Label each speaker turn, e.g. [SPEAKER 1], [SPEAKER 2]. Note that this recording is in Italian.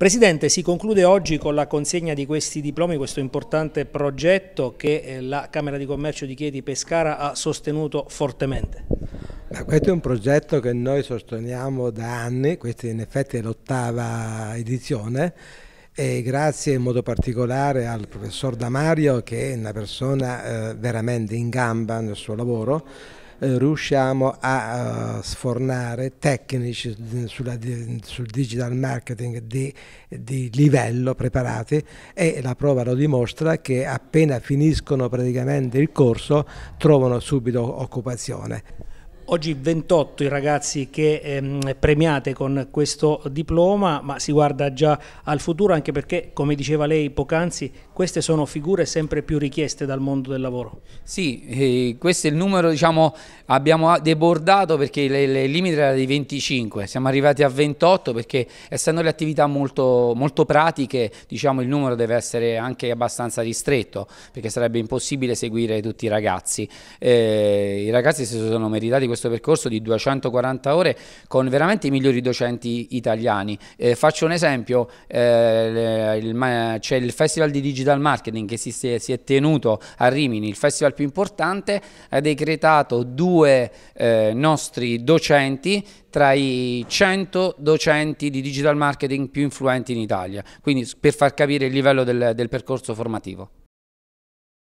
[SPEAKER 1] Presidente, si conclude oggi con la consegna di questi diplomi, questo importante progetto che eh, la Camera di Commercio di Chieti Pescara ha sostenuto fortemente.
[SPEAKER 2] Ma questo è un progetto che noi sosteniamo da anni, questa in effetti è l'ottava edizione e grazie in modo particolare al professor Damario che è una persona eh, veramente in gamba nel suo lavoro eh, riusciamo a sfornare tecnici sulla, sul digital marketing di, di, livello preparati e la prova lo dimostra che appena finiscono praticamente il corso trovano subito occupazione.
[SPEAKER 1] Oggi 28 i ragazzi che ehm, premiate con questo diploma, ma si guarda già al futuro anche perché, come diceva lei poc'anzi, queste sono figure sempre
[SPEAKER 3] più richieste dal mondo del lavoro. Sì, eh, questo è il numero, diciamo, abbiamo debordato perché il limite era di 25, siamo arrivati a 28 perché essendo le attività molto, molto pratiche, diciamo, il numero deve essere anche abbastanza ristretto perché sarebbe impossibile seguire tutti i ragazzi. Eh, I ragazzi si sono meritati questo questo percorso di 240 ore con veramente i migliori docenti italiani. Eh, faccio un esempio, eh, c'è il Festival di Digital Marketing che si, si, è tenuto a Rimini, il festival più importante, ha decretato due eh, nostri docenti tra i 100 docenti di digital marketing più influenti in Italia, quindi per far capire il livello del, del percorso formativo.